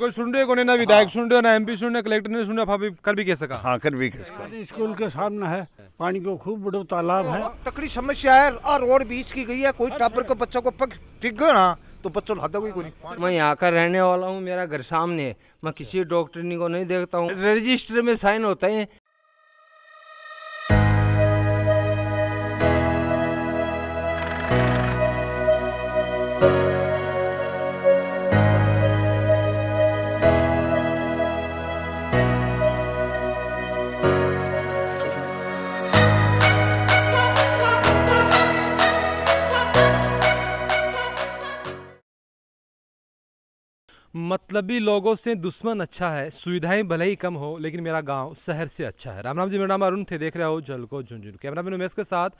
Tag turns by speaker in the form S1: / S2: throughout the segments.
S1: कोई सुन रहे कोने ना विधायक हाँ। सुन रहे ना एमपी सुन रहे कलेक्टर ने सुना फाफी कर भी कह सका हाँ कर भी कह सका
S2: स्कूल के सामने है पानी को खूब बड़ो तालाब है तकड़ी समस्या है और रोड बीच की गई है कोई
S3: टापर को बच्चों को पग टिक ना तो बच्चों हाथा कोई नहीं
S4: मैं यहाँ का रहने वाला हूँ मेरा घर सामने मैं किसी डॉक्टर को नहीं देखता हूँ रजिस्टर में साइन होता है
S1: मतलबी लोगों से दुश्मन अच्छा है सुविधाएं भले ही कम हो लेकिन मेरा गांव शहर से अच्छा है राम राम जी मेरा नाम अरुण थे देख रहे हो जल को झुंझुनू कैमरा मैन उमेश के साथ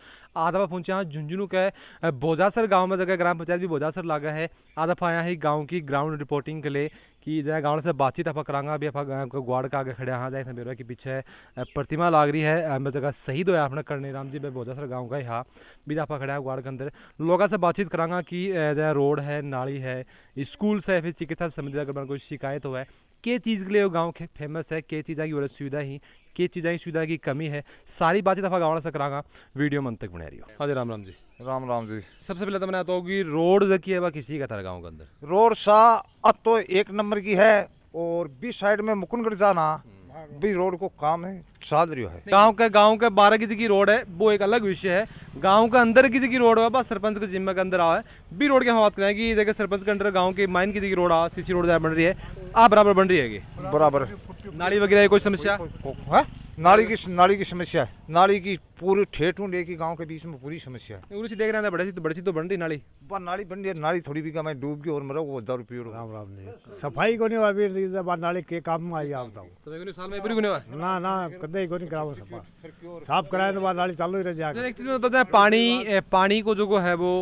S1: आधा बार पहुंचे झुंझुनू के बोजासर गांव में जगह ग्राम पंचायत भी बोजासर लागा है आधा आया है गांव की ग्राउंड रिपोर्टिंग के लिए कि जै गाँव से बातचीत आप करांगा अभी आप गुआड़ का आगे खड़े हाँ जाए मेरे के पीछे प्रतिमा लाग रही है मैं मतलब जगह शहीद होया अपने करणी राम जी मैं बहुत सारे गाँव का यहाँ भी आप खड़ा है गुआड़ के अंदर लोगों से बातचीत करांगा कि जै रोड है नाली है स्कूल से फिर चिकित्सा संबंधित अगर कोई शिकायत हो है के चीज़ के लिए गाँव फेमस है के चीज़ा की वह सुविधा ही के चीज़ा की सुविधा की कमी है सारी बातें दफा गाँव से करा वीडियो मन तक बने रही हो हाँ जी राम राम जी राम राम जी सबसे पहले तो मैंने तो हूँ कि रोड की है वह किसी का था गाँव के अंदर रोड शाह अब तो एक नंबर की है
S3: और बीस साइड में मुकुंदगढ़ जाना भी रोड को काम है
S1: साध रही है गांव के गांव के बारह गिद की रोड है वो एक अलग विषय है गांव का अंदर गिद की रोड है बस सरपंच के जिम्मे के अंदर आवा है बी रोड की हम बात करें कि देखे सरपंच के अंदर गांव की माइन की रोड आ सीसी रोड बन रही है आप बराबर बन रही है बराबर नाली वगैरह कोई समस्या हाँ? नाली की नाली की
S3: समस्या है नाली की पूरी ठेठू लेके गांव के बीच में पूरी समस्या है देख रहे थे तो बड़ी तो तो बन रही
S5: नाली बार नाली बन रही है नाली थोड़ी भी कमाई डूब गई और
S3: मरो वो दर पियो राम राम जी
S5: सफाई को नहीं हुआ बार नाली के काम में आई आप
S1: बताओ
S5: ना ना कदे को नहीं करा सफा साफ कराए तो बार नाली चालू ही रह जाए
S1: तो पानी पानी को जो है वो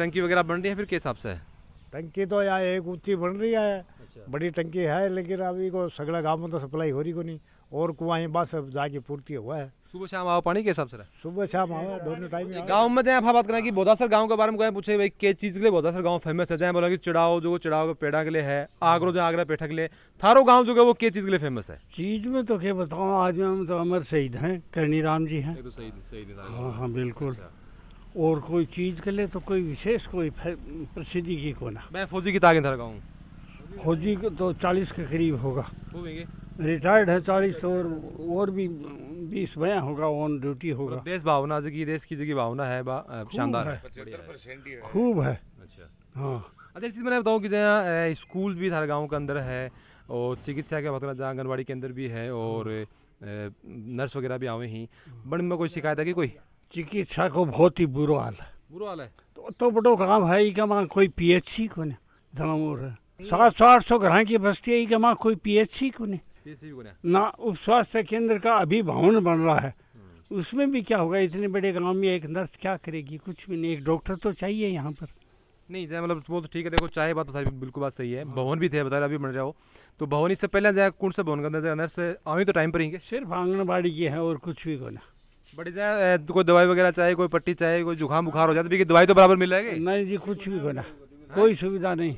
S1: टंकी वगैरह बन रही है फिर के हिसाब से
S5: टंकी तो यहाँ एक ऊंची बन रही है बड़ी टंकी है लेकिन अभी को सगड़ा गाँव में तो सप्लाई हो रही को नहीं और कुआं बस जाके पूर्ति हुआ है सुबह शाम आओ पानी के हिसाब से सुबह शाम आओ दोनों टाइम गांव में जाए तो आप बात करें कि बोधासर गांव के
S1: बारे में कहें पूछे भाई के चीज़ के लिए बोधासर गांव फेमस है जाए बोला कि चढ़ाओ जो चढ़ाओ के पेड़ा के लिए है आगरों जो आगरा पेठा के लिए थारो गांव जो है वो के चीज़ के लिए फेमस है
S2: चीज़ में तो क्या बताऊँ आज हम तो अमर शहीद है करणी राम जी है तो हाँ हाँ बिल्कुल अच्छा। और कोई चीज़ के लिए तो कोई विशेष कोई प्रसिद्धि की ना मैं फौजी की ताकि गाँव फौजी तो चालीस के करीब होगा रिटायर्ड है चालीस और और भी बीस बया होगा ऑन ड्यूटी होगा
S1: देश भावना जो की देश की जो की भावना है शानदार है
S2: खूब है अच्छा हाँ
S1: अच्छा इस चीज़ मैंने बताऊँ की जहाँ स्कूल भी हर गाँव के अंदर है और चिकित्सा के मतलब जहाँ आंगनबाड़ी के अंदर भी है और नर्स वगैरह भी
S2: आवे ही बड़े में कोई शिकायत है कि कोई चिकित्सा को बहुत ही बुरा हाल है बुरा हाल है तो, तो बड़ो काम है ही कमा कोई पी एच सी को जमा है सात सौ आठ सौ ग्राह की बस्ती है कि कोई पी एच सी को नहीं ना उप स्वास्थ्य केंद्र का अभी भवन बन रहा है हम्म। उसमें भी क्या होगा इतने बड़े गांव में एक नर्स क्या करेगी कुछ भी नहीं एक डॉक्टर तो चाहिए यहाँ पर
S1: नहीं जाए मतलब वो तो ठीक है देखो चाहे बात तो सारी बिल्कुल बात सही है भवन भी थे बता रहे अभी बन जाओ तो भवन इससे पहले जाए कौन सा भवन करना नर्स अभी तो टाइम पर ही सिर्फ आंगनबाड़ी के है और कुछ भी को ना बड़ी जाए कोई दवाई वगैरह चाहिए कोई पट्टी चाहिए कोई जुकाम बुखार हो जाए तो दवाई तो बराबर
S5: मिल जाएगी नहीं जी कुछ भी को ना कोई सुविधा नहीं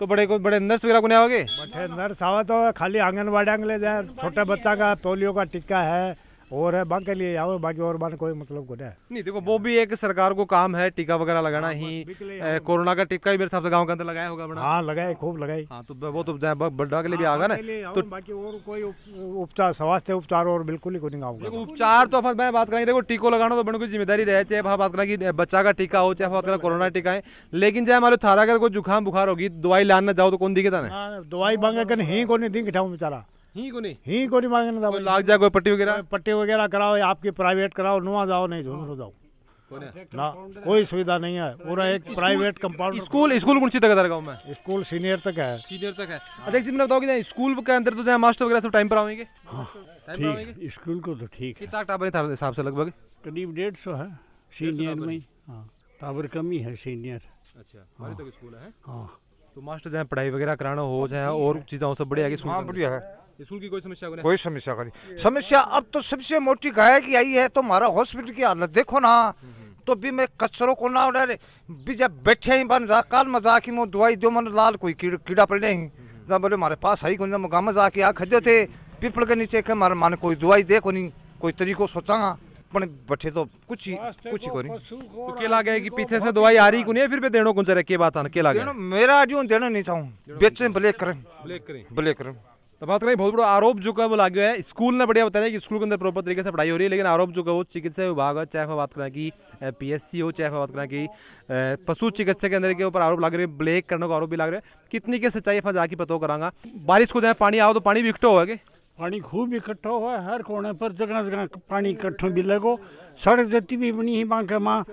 S5: तो बड़े को बड़े नर्स वगैरह को नहीं आओगे नर्स आवा तो खाली आंगनबाड़ी आंगले जाए छोटे बच्चा का पोलियो का टीका है और है बाकी लिए आओ बाकी और बान कोई मतलब गुड है
S1: नहीं देखो वो भी एक सरकार को काम है टीका वगैरह लगाना हाँ,
S5: ही हाँ, हाँ। कोरोना का टीका ही मेरे हिसाब से गांव के अंदर लगाया होगा बड़ा हाँ लगाए खूब लगाई हाँ तो वो तो बड़ा के लिए भी आगा ना तो बाकी और कोई उपचार स्वास्थ्य उपचार और बिल्कुल ही कोई नहीं आऊंगा
S1: उपचार तो अपन मैं बात करेंगे देखो टीको लगाना तो बड़ी कोई जिम्मेदारी रहे चाहे आप बात करें कि बच्चा का टीका हो चाहे बात करें कोरोना टीका है लेकिन चाहे हमारे थारा अगर कोई जुकाम बुखार होगी दवाई लान जाओ तो कौन दिखे था दवाई
S5: मांगे कहीं ही कौन दिखाऊ बेचारा ही को नहीं ही को नहीं मांगना लाग जाए पट्टी वगैरह पट्टी वगैरह कराओ आपकी प्राइवेट कराओ नुआ जाओ नहीं झूम रो जाओ ना कोई सुविधा नहीं है पूरा एक प्राइवेट कंपाउंड स्कूल स्कूल कौन सी तक है गाँव में स्कूल सीनियर तक है
S1: सीनियर तक है अच्छा मैं चीज बताओ स्कूल के अंदर तो मास्टर वगैरह सब टाइम पर आएंगे हाँ,
S5: स्कूल को तो ठीक है
S1: कितना टाबर था हिसाब से लगभग करीब डेढ़ सौ है सीनियर में ही हाँ, टावर कम ही है सीनियर अच्छा हाँ। स्कूल है हाँ तो मास्टर जहाँ पढ़ाई वगैरह कराना हो जाए और चीज़ें सब बढ़िया है स्कूल की कोई समस्या कोई समस्या का नहीं समस्या अब तो सबसे मोटी
S3: गाय की आई है तो हमारा हॉस्पिटल की हालत देखो ना तो भी मैं कचरों को ना डर भी जब बैठे ही बन जा काल में जाके मैं दुआई दो मन लाल कोई कीड़ा पड़ नहीं जब बोले हमारे पास आई को गाँव मजा के आ खदे थे पिपड़ के नीचे के मारे मान कोई दुआई देखो नहीं कोई तरीको सोचा पण बैठे तो कुछ ही कुछ ही को नहीं तो केला गए की पीछे से दवाई आ
S1: रही को नहीं फिर भी देनो कौन से के बात आना केला गए मेरा जो देना नहीं चाहूँ बेचे ब्लैक करें ब्लैक करें ब्लैक करें तो बात करें बहुत बड़ा आरोप जो है वो लागू है स्कूल ने बढ़िया बताया कि स्कूल के अंदर प्रॉपर तरीके से पढ़ाई हो रही है लेकिन आरोप जो है वो चिकित्सा विभाग है चाहे बात करें कि पीएससी हो चाहे बात करें कि पशु चिकित्सा के अंदर के ऊपर आरोप लग रहे हैं ब्लैक करने का आरोप भी लग रहा है कितनी के सच्चाई फंस जाके पता करांगा बारिश को जाए पानी आओ तो पानी भी इकट्ठा होगा
S2: पानी खूब इकट्ठा हुआ है हर कोने पर जगह जगह पानी इकट्ठो भी लगो सड़क जती भी बनी है बांके माँ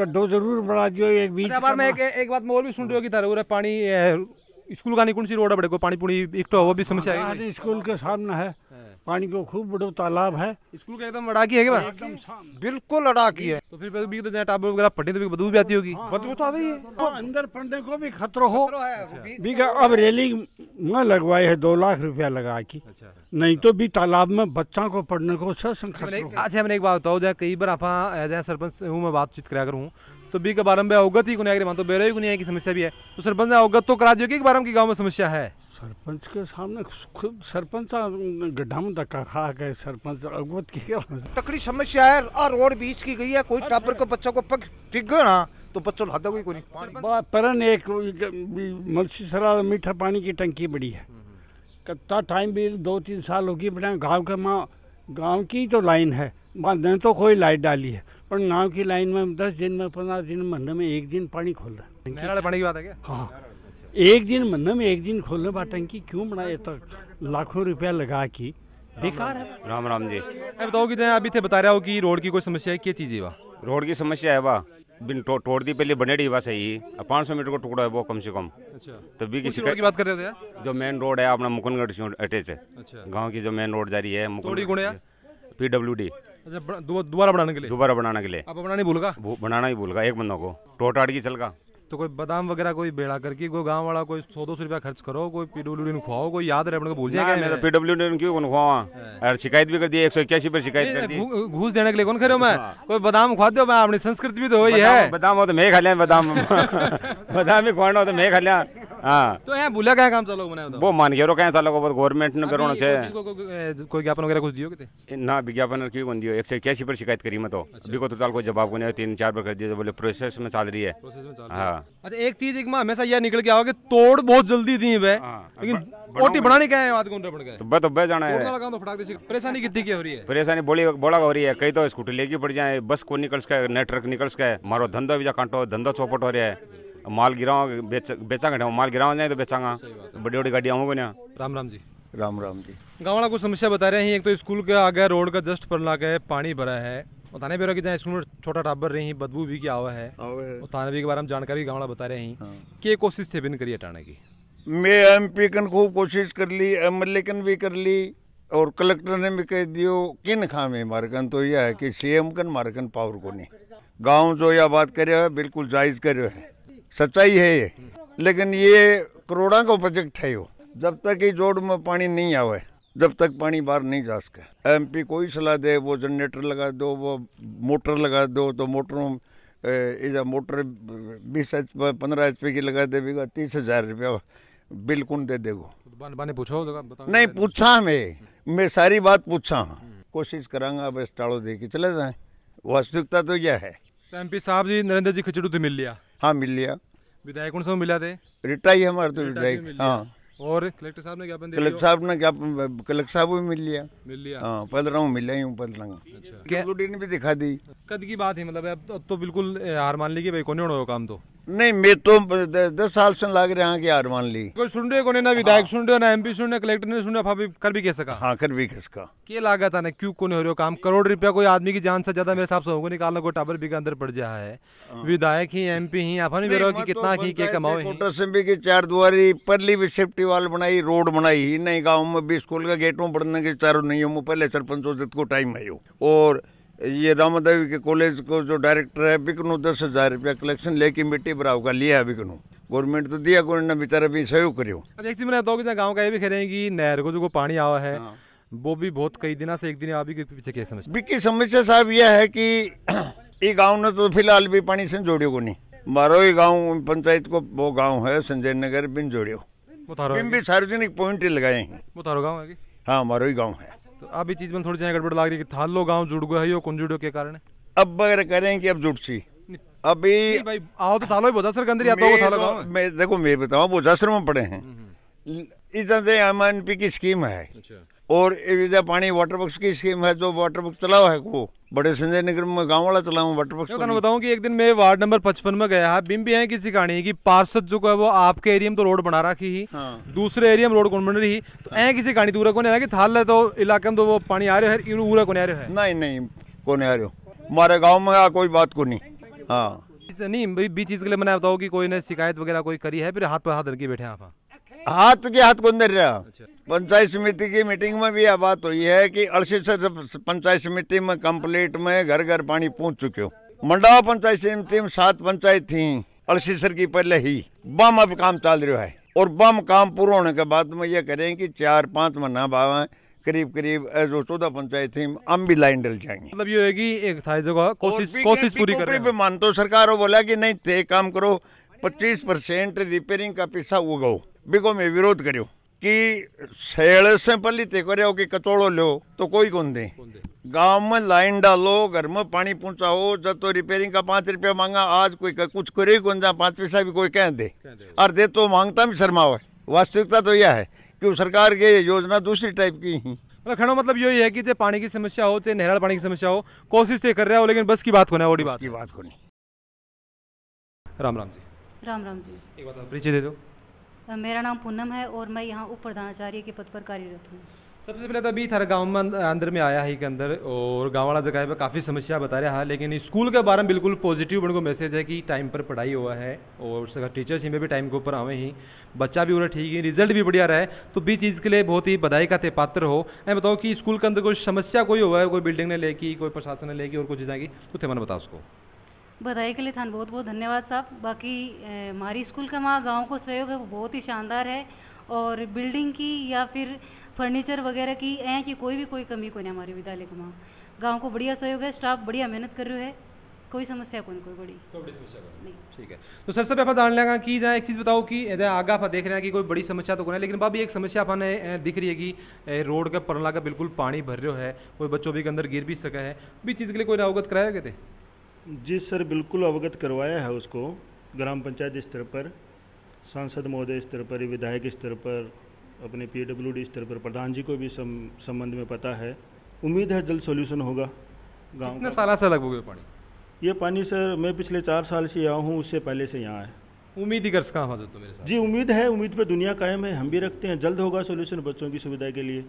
S2: गड्ढो जरूर बढ़ा दियो एक बीच अच्छा, में एक, एक बात मैं और भी सुन रही होगी पानी स्कूल का कौन सी रोड बड़े को पानी पुणी
S1: एक तो वो भी समस्या है
S2: स्कूल के सामने है हाँ।
S1: पानी को खूब बड़ो तालाब है स्कूल का एकदम अड़ाकी है बिल्कुल अड़ाकी है तो फिर तो भी तो टाबर वगैरह फटे तो बदबू भी आती होगी हाँ। बदबू
S2: तो आती है तो अंदर पड़ने को भी खतरो हो अच्छा। बीघा अब रेलिंग में लगवाई है दो लाख रुपया लगा की अच्छा। नहीं तो भी तालाब में बच्चा को पढ़ने को सर अच्छा,
S1: अच्छा मैंने एक बात बताओ जाए कई बार आप सरपंच हूँ मैं बातचीत करा करूँ तो बी के बारे में अवगत ही गुनिया मानते बेरो ही गुनिया की समस्या भी है तो सरपंच ने अवगत तो करा दियो कि बारे में गाँव में समस्या है
S2: सरपंच के सामने खुद सरपंच गड्ढा में धक्का खा गए सरपंच अवगत की
S3: तकड़ी समस्या है और रोड बीच की गई है कोई टापर को बच्चों को पक टिक गए ना तो बच्चों हाथा
S2: कोई नहीं परन एक मलसी सरा मीठा पानी की टंकी बड़ी है कत्ता टाइम भी दो तीन साल होगी बड़ा गांव के माँ गांव की तो लाइन है बांधने तो कोई लाइट डाली है और नाव की लाइन में दस दिन में पंद्रह दिन महीने में एक दिन पानी खोल रहा नहरा पानी की बात है क्या हाँ एक दिन महीने में एक दिन खोलने बा टंकी क्यों बनाए तक तो लाखों रुपया लगा के बेकार है
S6: राम राम जी बताओ कि अभी थे बता रहा हो कि रोड की कोई समस्या है क्या चीज़ है वह रोड की समस्या है वह बिन तो, तोड़ दी पहले बनेडी बस है ही पाँच सौ मीटर को टुकड़ा है वो कम से कम अच्छा तो भी किसी की बात कर रहे थे जो मेन रोड है अपना मुकुनगढ़ अटैच है अच्छा। गांव की जो मेन रोड जा रही है पी डब्ल्यू डी अच्छा, दोबारा बनाने के लिए दोबारा बनाने के लिए आप बनाना ही भूलगा बनाना ही भूलगा एक बंदों को टोट अटकी चलगा
S1: तो कोई बादाम वगैरह कोई बेड़ा करके कोई गांव वाला कोई सौ दो सौ रुपया खर्च करो कोई पीडब्ल्यू डी खुआ
S6: कोई याद रहे भूल जाएगा पीडब्ल्यू डी क्यों खुआ हाँ। यार शिकायत भी कर दी एक सौ इक्यासी पर शिकायत कर दी घूस देने के लिए कौन खड़े मैं हाँ।
S1: कोई बादाम खुआ दो मैं अपनी संस्कृति भी तो वही है
S6: बादाम हो तो मैं खा लिया बादाम बादाम भी खुआना हो तो मैं खा लिया हाँ। तो તો
S1: અહીંયા क्या काम કામ ચાલો બનાવ્યો
S6: બહુ માન ઘેરો કયા ચાલો બસ ગવર્મેન્ટ ને કરવાનો છે કોઈ वगैरह कुछ दियो कितने ना विज्ञापन की कौन हो एक सौ इक्यासी पर शिकायत करी मैं तो अच्छा। अभी को तो कोई जवाब को नहीं तीन चार बार कर दिया तो बोले प्रोसेस में चल रही है हाँ
S1: अच्छा एक चीज एक हमेशा यह निकल के आओ कि तोड़ बहुत जल्दी थी हाँ। है लेकिन रोटी बनाने का है आधे
S6: घंटे पड़ गए तो बस तो जाना है तो परेशानी कितनी की हो रही है परेशानी बोली बोला हो रही है कहीं तो स्कूटी लेके पड़ जाए बस को निकल सके नेटवर्क निकल सके मारो धंधा भी जा कांटो धंधा चौपट हो रहा है माल गिराओ बेच बेचा घटे माल गिराओ जाए तो बेचांगा बड़ी बड़ी गाड़ियाँ होंगे ना
S1: राम राम जी राम राम जी गाँव वाला कुछ समस्या बता रहे हैं एक तो स्कूल के आगे रोड का जस्ट पर लाके पानी भरा है बताने बेरो कि स्कूल में छोटा टाबर रही बदबू भी की आवा है थाने भी के बारे में जानकारी गाँव वाला बता रहे हैं हाँ। क्या कोशिश थे बिन करिए हटाने की
S7: मैं एम पी कन खूब कोशिश कर ली एम एल ए कन भी कर ली और कलेक्टर ने भी कह दियो किन खामे मारकन तो यह है कि सीएम कन मारकन पावर को नहीं गांव जो यह बात करे है बिल्कुल जायज करे है सच्चाई है ये लेकिन ये करोड़ा का प्रोजेक्ट है वो जब तक ये जोड़ में पानी नहीं आवे जब तक पानी बाहर नहीं जा सके एमपी कोई सलाह दे वो जनरेटर लगा दो वो मोटर लगा दो तो मोटरों इधर मोटर बीस एच पी पंद्रह एच पी की लगा देगा तीस हजार रुपया बिल कौन दे देगा
S1: बाने पूछो तो
S7: नहीं पूछा मैं मैं सारी बात पूछा हाँ कोशिश करांगा अब टाड़ो दे के चले जाए वास्तविकता तो यह है
S1: एम तो पी साहब जी नरेंद्र जी खिचड़ू तो मिल लिया हाँ मिल लिया विधायक उनसे मिला थे रिटाई है हमारा तो विधायक हाँ और कलेक्टर साहब ने ज्ञापन कलेक्टर साहब
S7: ने ज्ञापन कलेक्टर साहब भी मिल लिया मिल लिया हाँ पल रहा हूँ मिला ही हूँ पल रहा हूँ
S1: अच्छा भी दिखा दी कद की बात है मतलब अब तो बिल्कुल हार मान ली कि भाई कौन होगा काम तो नहीं
S7: मैं तो दस साल से लाग
S1: रहा कि यार मान ली कोई सुन रहे कोने ना विधायक हाँ। सुन रहे ना एमपी सुन रहे कलेक्टर ने सुन रहे रहा कर भी कह सका हाँ कर भी कह सका के लागत आने क्यों को नहीं हो रहे हो काम करोड़ रुपया कोई आदमी की जान से ज्यादा मेरे हिसाब से होगा निकालना कोई टाबर भी के अंदर पड़ जा है हाँ। विधायक ही एम पी ही आप हाँ नहीं बेरो की तो कितना ही के कमाओ मोटर सिंबी की चार दुआरी परली भी सेफ्टी वाल बनाई रोड
S7: बनाई नहीं गाँव में भी स्कूल का गेटों में बढ़ने के चारों नहीं हो पहले सरपंचों को टाइम आयो और ये रामादेवी के कॉलेज को जो डायरेक्टर है बिकनू दस हज़ार रुपया कलेक्शन लेके मिट्टी भराव का लिया है बिकनू गवर्नमेंट तो दिया गवर्नमेंट ने बेचारा भी सहयोग करो
S1: अच्छा, एक चीज मैंने बताओ गाँव का ये भी कह रहे हैं कि नहर को जो पानी आवा है हाँ। वो भी बहुत कई दिन से एक दिन अभी के पीछे क्या समस्या बिकी समस्या
S7: साहब यह है कि ये गाँव ने तो फिलहाल भी पानी से
S1: जोड़ियो को नहीं मारो
S7: ये गाँव पंचायत को वो गाँव है संजय नगर बिन जोड़ियो भी सार्वजनिक पॉइंट
S1: लगाए हैं हाँ मारो ही गाँव है तो अभी चीज़ में थोड़ी गड़बड़ लग रही है थालो गांव जुड़ गए है कुंजुड़ो के कारण अब अगर करें कि अब जुट सी अभी आओ तो थालो ही बोधासर के अंदर आता हो थालो गांव
S7: मैं देखो मैं बताऊं बोधासर में पड़े हैं हम्म, हम्म।
S1: इस इधर से
S7: एम की स्कीम है अच्छा। और इधर पानी वाटर बक्स की स्कीम है जो वाटर बक्स तालाब है वो बड़े संजय नगर में गांव वाला तालाब वाटर बक्स मैं बताऊं
S1: कि एक दिन मैं वार्ड नंबर पचपन में गया है बिम भी है किसी कहानी की पार्षद जो है वो आपके एरिया में तो रोड बना रखी ही हाँ। दूसरे एरिया में रोड कौन बन रही है तो ऐ हाँ। किसी कहानी दूर को नहीं थाल तो इलाके में तो वो पानी आ रहे है उरा को नहीं आ रहे है नहीं नहीं को नहीं आ रहे हो हमारे गाँव में कोई बात को नहीं हाँ नहीं बीच चीज़ के लिए मैंने बताओ कि कोई ने शिकायत वगैरह कोई करी है फिर हाथ पर हाथ धर के बैठे आप हाथ के हाथ गुंदर रहा
S7: अच्छा। पंचायत समिति की मीटिंग में भी यह बात हुई है कि अड़सठ से पंचायत समिति में कंप्लीट में घर घर पानी पहुंच चुके हो मंडावा पंचायत समिति में सात पंचायत थी अड़सीसर की पहले ही बम अब काम चल रहा है और बम काम पूरा होने के बाद में यह करें कि चार पांच महीना बाबा करीब करीब जो चौदह पंचायत थी हम भी लाइन डल जाएंगे मतलब ये होगी एक था जगह कोशिश कोशिश पूरी रहे मान तो सरकार बोला कि नहीं ते काम करो पच्चीस परसेंट रिपेयरिंग का पैसा उगाओ विरोध करो कि કે से पल्ली ते करो कि कचौड़ो लो तो कोई कौन दे गांव में लाइन डालो घर में पानी पहुंचाओ जब तो रिपेयरिंग का पाँच रुपया मांगा आज कोई कर, कुछ करे कौन जा पाँच पैसा भी कोई कह दे और दे तो मांगता भी शर्मा शर्माओ वास्तविकता तो यह है कि
S1: सरकार के योजना दूसरी टाइप की ही खड़ो मतलब यो है कि चाहे पानी की समस्या हो चाहे नहरा पानी की समस्या हो कोशिश तो कर रहे हो लेकिन बस की बात होना है बात की बात होनी राम राम
S8: जी राम राम जी एक
S1: बात परिचय दे दो
S8: मेरा नाम पूनम है और मैं यहाँ उप प्रधानाचार्य
S2: के पद पर कार्यरत हूँ
S1: सबसे पहले तो अभी थारा गांव में अंदर में आया ही के अंदर और गाँव वाला जगह पर काफ़ी समस्या बता रहा है लेकिन स्कूल के बारे में बिल्कुल पॉजिटिव उनको मैसेज है कि टाइम पर पढ़ाई हुआ है और टीचर्स ही में भी टाइम के ऊपर आवे ही बच्चा भी उन्हें ठीक है रिजल्ट भी बढ़िया रहा है तो भी चीज़ के लिए बहुत ही बधाई का थे पात्र हो मैं बताओ कि स्कूल के अंदर कोई समस्या कोई हुआ है कोई बिल्डिंग ने लेकी कोई प्रशासन ने लेकी और कुछ चीज़ें की तो थे मैंने बताओ उसको
S8: बधाई के लिए थान बहुत बहुत धन्यवाद साहब बाकी हमारी स्कूल का वहाँ गाँव को सहयोग है वो बहुत ही शानदार है और बिल्डिंग की या फिर फर्नीचर वगैरह की ऐ की कोई भी कोई कमी को नहीं हमारे विद्यालय का वहाँ गाँव को बढ़िया सहयोग है स्टाफ बढ़िया मेहनत कर रहे है कोई समस्या कोई कोई बड़ी
S1: बड़ी समस्या नहीं ठीक है तो सर सब आप जान लगा कि जहाँ एक चीज़ बताओ कि आगे आप देख रहे हैं कि कोई बड़ी समस्या तो कोई है लेकिन बाबी एक समस्या अपन दिख रही है कि रोड का परला का बिल्कुल पानी भर रहा है कोई बच्चों भी के अंदर गिर भी सका है
S9: भी चीज़ के लिए कोई अवगत कराया गए थे जी सर बिल्कुल अवगत करवाया है उसको ग्राम पंचायत स्तर पर सांसद महोदय स्तर पर विधायक स्तर पर अपने पीडब्ल्यूडी स्तर पर प्रधान जी को भी संबंध में पता है उम्मीद है जल्द सोल्यूशन होगा गाँव कितने साल से लगभग ये पानी ये पानी सर मैं पिछले चार साल से यहाँ हूँ उससे पहले से यहाँ है
S1: उम्मीद ही कर सका तो मेरे
S9: साथ जी उम्मीद है उम्मीद पे दुनिया कायम है हम भी रखते हैं जल्द होगा सोल्यूशन बच्चों की सुविधा के लिए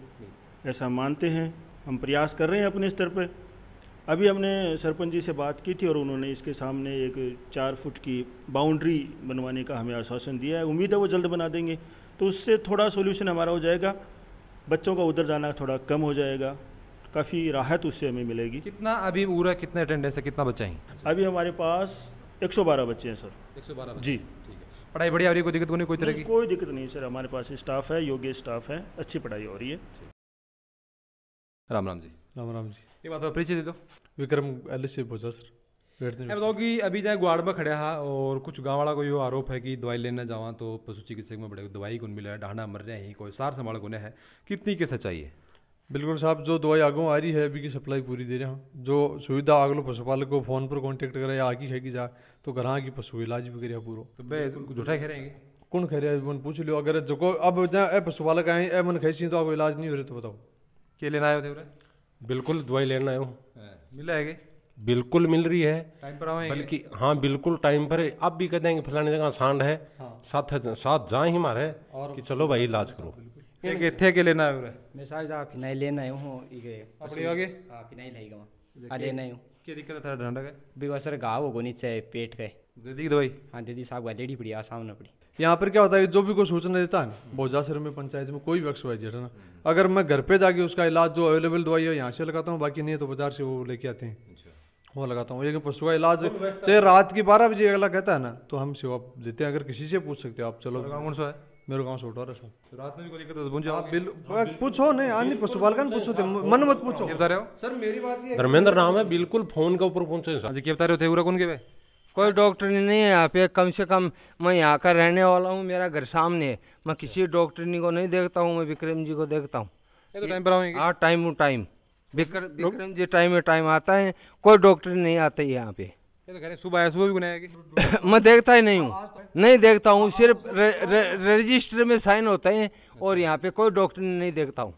S9: ऐसा मानते हैं हम प्रयास कर रहे हैं अपने स्तर पर अभी हमने सरपंच जी से बात की थी और उन्होंने इसके सामने एक चार फुट की बाउंड्री बनवाने का हमें आश्वासन दिया है उम्मीद है वो जल्द बना देंगे तो उससे थोड़ा सोल्यूशन हमारा हो जाएगा बच्चों का उधर जाना थोड़ा कम हो जाएगा काफ़ी राहत उससे हमें मिलेगी कितना अभी पूरा कितने अटेंडेंस है कितना बच्चा है अभी हमारे पास 112 बच्चे हैं सर 112 जी ठीक है पढ़ाई बढ़िया हो रही है कोई दिक्कत तो नहीं कोई तरह की कोई दिक्कत नहीं सर हमारे पास स्टाफ है योग्य स्टाफ है अच्छी पढ़ाई हो रही है
S1: राम राम जी राम राम जी ये बात परिचय दे दो विक्रम एल से भोजा सर मैं बताओ कि अभी जाए तो गुआड़ में खड़ा है और कुछ गाँव वाला को यो आरोप है कि दवाई लेने जावा तो पशु चिकित्सक में बड़े दवाई कौन मिला डांडा मर रहे हैं कोई सार संभाल कोने है कितनी के सच्चाई है बिल्कुल साहब जो दवाई आगों आ रही है अभी की सप्लाई पूरी दे रहे हैं जो सुविधा लो पशुपालक को फोन पर कॉन्टेक्ट करे या आगे खेगी जा तो घर की पशु इलाज भी करे पूरा तो भाई तुमको झूठा कह रहे कौन खे रहे मन पूछ लियो अगर जो अब जहाँ पशुपालक आए ए मन खेसी तो आपको इलाज नहीं हो रहा तो बताओ क्या लेना आए थे बिल्कुल दवाई लेना आयो हाँ, मिल जाएगी बिल्कुल मिल रही है टाइम पर बल्कि हाँ बिल्कुल टाइम पर अब भी कह देंगे फलाने जगह सांड है हाँ। साथ साथ जाए ही मारे कि चलो भाई इलाज करो के थे के लेना है मैं साहब जा फिनाइल लेना आयो हूं ई गए अपने आगे हां फिनाइल लेगा
S6: अरे नहीं के दिक्कत था डंडा के भी सर घाव हो नीचे पेट का जदीक भाई हाँ दीदी साहब का डेडी पड़ी आ सामने पड़ी
S1: यहाँ पर क्या होता है जो भी कोई सूचना देता है ना भोजासर में पंचायत में कोई भी एक्सवाइजेड जेठा ना अगर मैं घर पे जाके उसका इलाज जो अवेलेबल दवाई है यहाँ से लगाता हूँ बाकी नहीं तो बाजार से वो लेके आते हैं अच्छा। वो लगाता हूँ लेकिन पशु का इलाज चाहे रात की बारह बजे अगला कहता है ना तो हम सेवा देते हैं अगर किसी से पूछ सकते हो आप चलो कौन सा है मेरे गांव छोटा रसो तो रात में भी कोई दिक्कत तो आप बिल पूछो नहीं आनी पशुपाल का पूछो थे तो मन मत पूछो बता रहे हो सर मेरी बात धर्मेंद्र नाम है बिल्कुल फोन के ऊपर पूछो हाँ जी क्या बता रहे थे कौन के भाई कोई डॉक्टर नहीं है यहाँ पे कम
S4: से कम मैं यहाँ का रहने वाला हूँ मेरा घर सामने है मैं किसी डॉक्टर को नहीं देखता हूँ मैं विक्रम जी को देखता हूँ टाइम तो हाँ time to time Vikram ji time time आता है कोई डॉक्टर नहीं आता है यहाँ पे
S1: तो सुबह आया सुबह भी बनाया
S4: मैं देखता ही नहीं हूँ नहीं देखता हूँ सिर्फ रजिस्टर में साइन होते हैं और यहाँ पे कोई
S1: डॉक्टर नहीं देखता हूँ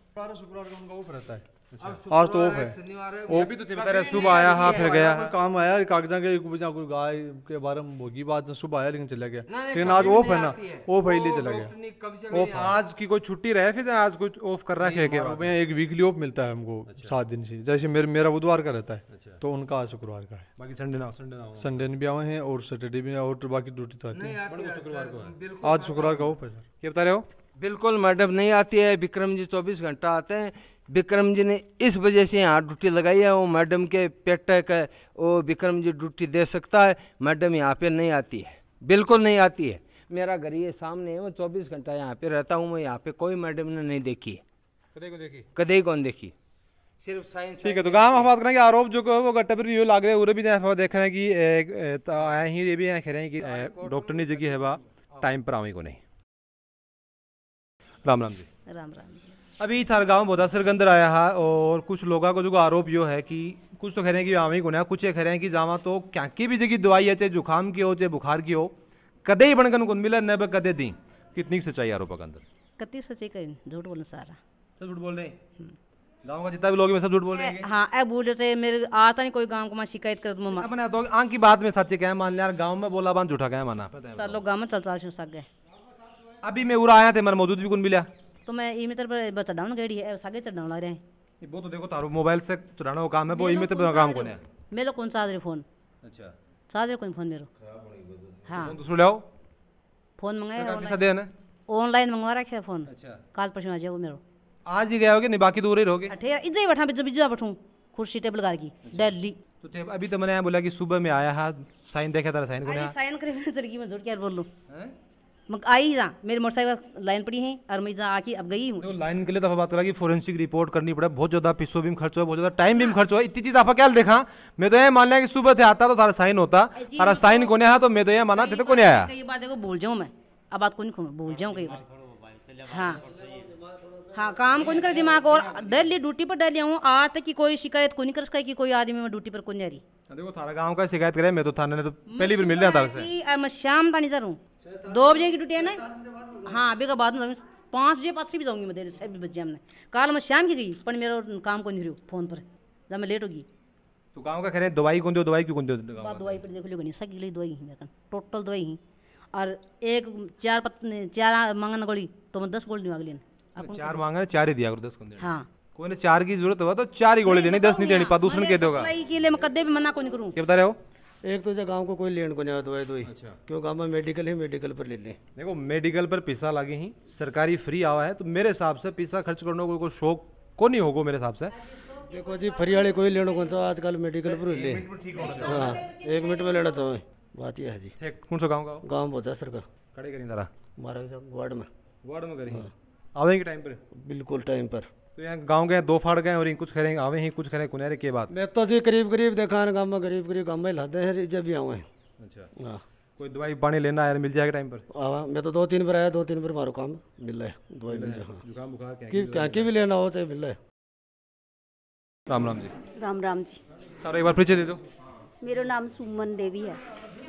S1: आज अच्छा। तो ऑफ है वो भी तो बता रहे सुबह आया तो हाँ फिर गया काम आया कागजा के कोई गाय के बारे में होगी बात सुबह आया लेकिन चला गया लेकिन आज ऑफ है ना ऑफ है इसलिए चला गया ऑफ तो आज की कोई छुट्टी रहे फिर तो आज कुछ ऑफ कर रहा है के एक वीकली ऑफ मिलता है हमको अच्छा। सात दिन से जैसे मेरे मेरा बुधवार का रहता है अच्छा। तो उनका आज शुक्रवार का है बाकी संडे ना संडे ना संडे भी आए हैं और सैटरडे भी और बाकी ड्यूटी तो आती है आज शुक्रवार का ऑफ है सर क्या बता रहे हो बिल्कुल मैडम नहीं आती है
S4: विक्रम जी चौबीस घंटा आते हैं विक्रम जी ने इस वजह से यहाँ ड्यूटी लगाई है वो मैडम के पेट है वो विक्रम जी ड्यूटी दे सकता है मैडम यहाँ पे नहीं आती है बिल्कुल नहीं आती है मेरा घर ये सामने है वो चौबीस घंटा यहाँ पे रहता हूँ मैं यहाँ पे कोई मैडम ने नहीं
S1: देखी है कदई को देखी कदे कौन देखी सिर्फ साइंस ठीक है तो गाँव हम बात करेंगे आरोप जो वो गट्टे पर लाग रहे उरे भी देख रहे हैं कि आए ही ये भी कह रहे हैं कि हाँ, डॉक्टर ने जगह है टाइम पर आवे को नहीं राम राम जी
S10: राम राम जी
S1: अभी थार गाँव बोदासर के अंदर आया है और कुछ लोगों को जो आरोप यो है कि कुछ तो कह रहे हैं कि आम ही गुना कुछ ये कह रहे हैं कि जावा तो क्या की भी जगह दवाई है चाहे जुकाम की हो चाहे बुखार की हो कदे ही बनकर उनको मिले न कदे दी कितनी सच्चाई आरोप के अंदर
S10: कति सच्चाई कहीं झूठ बोलना
S1: सारा सब झूठ बोल रहे हैं हम्म। गांव का जितना भी लोग सब झूठ बोल रहे हैं
S10: हाँ बोल रहे मेरे
S1: आता नहीं कोई गांव को मैं शिकायत
S10: कर दूँ मैं अपने
S1: तो आंख की बात में सच्चे कहे मान लिया गाँव में बोला बात झूठा कहे माना
S10: चलो गाँव में चल चाल सक गए
S1: अभी मैं उरा आया थे मेरा मौजूद भी कौन मिला
S10: तो मैं ई मित्र पर बस चढ़ावन गेड़ी है सागे चढ़ावन लग रहे हैं
S1: ये वो तो देखो तारो मोबाइल से चढ़ाने का काम है वो ई मित्र पर तो काम
S10: कौन है मेरे कौन सा आदरी फोन अच्छा चार्जर कोई फोन मेरो हां हाँ तो दूसरा लाओ फोन मंगाया पैसा दे ना ऑनलाइन मंगवा रखे फोन अच्छा काल परसों आ जाओ
S1: मेरो आज ही गया होगे नहीं बाकी दूर ही रहोगे
S10: ठीक है इधर ही बैठा बिजू बिजू बैठूं कुर्सी टेबल कार की
S1: दिल्ली अच्छा। तो थे अभी तो मैंने बोला कि सुबह में आया है साइन देखा था साइन को
S10: साइन करे चल गई में झूठ के बोल लूं आई जा मेरे मोटरसाइकिल लाइन पड़ी है और मैं जहाँ आके अब गई हूँ तो
S1: लाइन के लिए तो बात करा कि फोरेंसिक रिपोर्ट करनी पड़ा बहुत ज्यादा पिसो भी खर्च हुआ बहुत ज्यादा टाइम भी खर्च हुआ इतनी चीज आप क्या देखा मैं तो यह लिया कि सुबह से आता तो तारा साइन होता तारा साइन तो कोने आया तो मैं तो यह माना थे तो, तो कोने आया
S10: कई बार देखो भूल जाऊँ मैं अब बात को नहीं भूल जाऊँ कई बार हाँ हाँ काम को नहीं कर दिमाग और डर डेली ड्यूटी पर डर लिया हूँ आज तक की कोई शिकायत को नहीं कर सका की कोई आदमी मैं ड्यूटी पर नहीं आ रही
S1: देखो थारा गाँव का शिकायत करे मैं तो थाने ने तो पहली बार मिल रहा
S10: था शाम तानी जा रहा हूँ
S2: दो बजे की ड्यूटी है ना हाँ
S10: अभी का बाद में पाँच बजे पास भी जाऊँगी मैं देर साढ़े बजे हमने कल मैं शाम की गई पर मेरा काम को नहीं रही फोन पर जब मैं लेट होगी
S1: तो गाँव का कह रहे हैं दवाई कौन दो दवाई क्यों दो दवाई
S10: पर देख लो नहीं सकी गई दवाई ही मेरे टोटल दवाई ही और एक चार पत्नी चार मांगन गोली तो मैं दस गोली मांग चार
S1: मांगा चार ही दिया करो दस हाँ कोई ने चार की जरूरत हुआ तो चार ही गोली देनी दस नहीं देनी तो दूसरे के दोगा
S10: के लिए मैं कदे भी मना को नहीं करूँ क्या बता
S1: रहे हो एक तो जो गांव को कोई लेन को नहीं आता है तो ही अच्छा। क्यों गांव में मेडिकल ही मेडिकल पर ले लें देखो मेडिकल पर पैसा लगे ही सरकारी फ्री आवा है तो मेरे हिसाब से पैसा खर्च करने को कोई शौक को नहीं होगा मेरे हिसाब से देखो जी फ्री वाले कोई लेना कौन सा आजकल मेडिकल पर ले हाँ, एक मिनट में लेना चाहो बात यह है जी कौन सा गाँव का गाँव बहुत है सरकार खड़े करें तारा हमारा वार्ड में वार्ड में करें हाँ। आवेंगे टाइम पर बिल्कुल टाइम पर तो यहाँ गाँव गए दो फाड़ गए और कुछ खेरे आवे ही कुछ खेरे कुनेरे के बाद मैं तो जी करीब करीब देखा गाँव में करीब करीब गाँव में लाते हैं जब भी आऊँ अच्छा हाँ। कोई दवाई पानी लेना है मिल जाएगा टाइम पर हाँ, हाँ मैं तो दो तीन बार आया दो तीन बार मारो काम मिल रहा है दवाई मिल जाए हाँ। जुकाम बुखार क्या क्या भी लेना हो चाहे मिल रहा है राम राम जी राम राम जी सारा एक बार परिचय दे दो
S8: मेरा नाम सुमन देवी है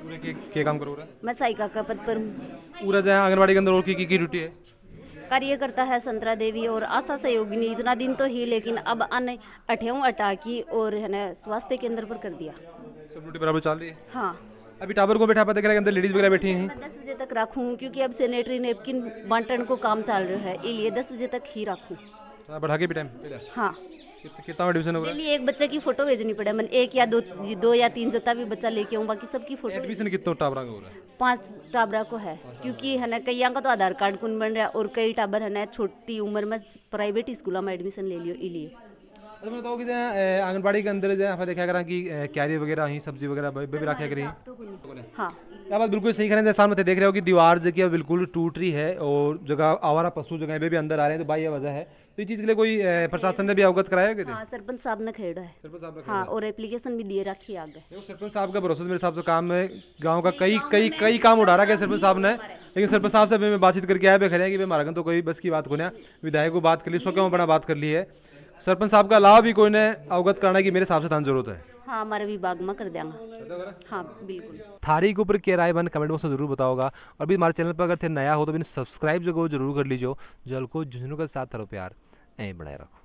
S1: पूरे के, के काम करो रहा
S8: मैं साइका का पद पर हूँ
S1: पूरा जाए आंगनबाड़ी के अंदर और की की ड्यूटी है
S8: कार्यकर्ता है संतरा देवी और आशा सहयोगी इतना दिन तो ही लेकिन अब अन्य अटा की और है ना स्वास्थ्य केंद्र पर कर दिया बराबर चल रही है हाँ
S1: अभी टावर को बैठा पता करेगा अंदर लेडीज वगैरह बैठी हैं
S8: दस बजे तक रखूँ क्योंकि अब सेनेटरी नेपकिन बांटन को काम चल रहा है इसलिए दस बजे तक ही रखूँ हाँ, बढ़ा के भी टाइम हाँ
S1: कितना एडमिशन होगा
S8: एक बच्चा की फोटो भेजनी पड़े मैंने एक या दो दो या तीन जता भी बच्चा लेके आऊँ बाकी सबकी फोटो एडमिशन
S1: कितना टाबरा का हो रहा है
S8: पांच टाबरा को है क्योंकि है ना कई का तो आधार कार्ड कौन बन रहा है और कई टाबर है ना छोटी उम्र में प्राइवेट स्कूलों में एडमिशन ले लियो इसलिए
S1: अच्छा, आंगनबाड़ी के अंदर देखा करा की क्यारी वगैरह सब्जी वगैरह
S8: हाँ
S1: बिल्कुल सही करें सामने देख रहे हो कि दीवार जो की बिल्कुल टूट रही है और जगह आवारा पशु जगह भी अंदर आ रहे हैं तो भाई यह वजह है तो ये चीज़ के लिए कोई प्रशासन ने भी अवगत कराया गया हाँ,
S8: सरपंच साहब ने खेड़ा है सरपंच साहब हाँ और एप्लीकेशन भी दिए रखी आगे
S1: सरपंच साहब का भरोसा तो मेरे हिसाब से काम है गाँव का कई कई कई काम उठा रहा है सरपंच साहब ने लेकिन सरपंच साहब से बातचीत करके आया खड़े की भाई तो कोई बस की बात को ना विधायक को बात कर ली सौ क्यों बना बात कर ली है सरपंच साहब का अलावा भी कोई ने अवगत करना की मेरे साफ से जरूरत है
S8: हाँ हमारे विभाग में कर देंगे हाँ बिल्कुल
S1: थारी के ऊपर क्या राय बन कमेंट बॉक्स में जरूर बताओगा और भी हमारे चैनल पर अगर थे नया हो तो सब्सक्राइब जो जरूर कर लीजिए जल को झुंझुनू के साथ
S5: प्यार ऐ बनाए रखो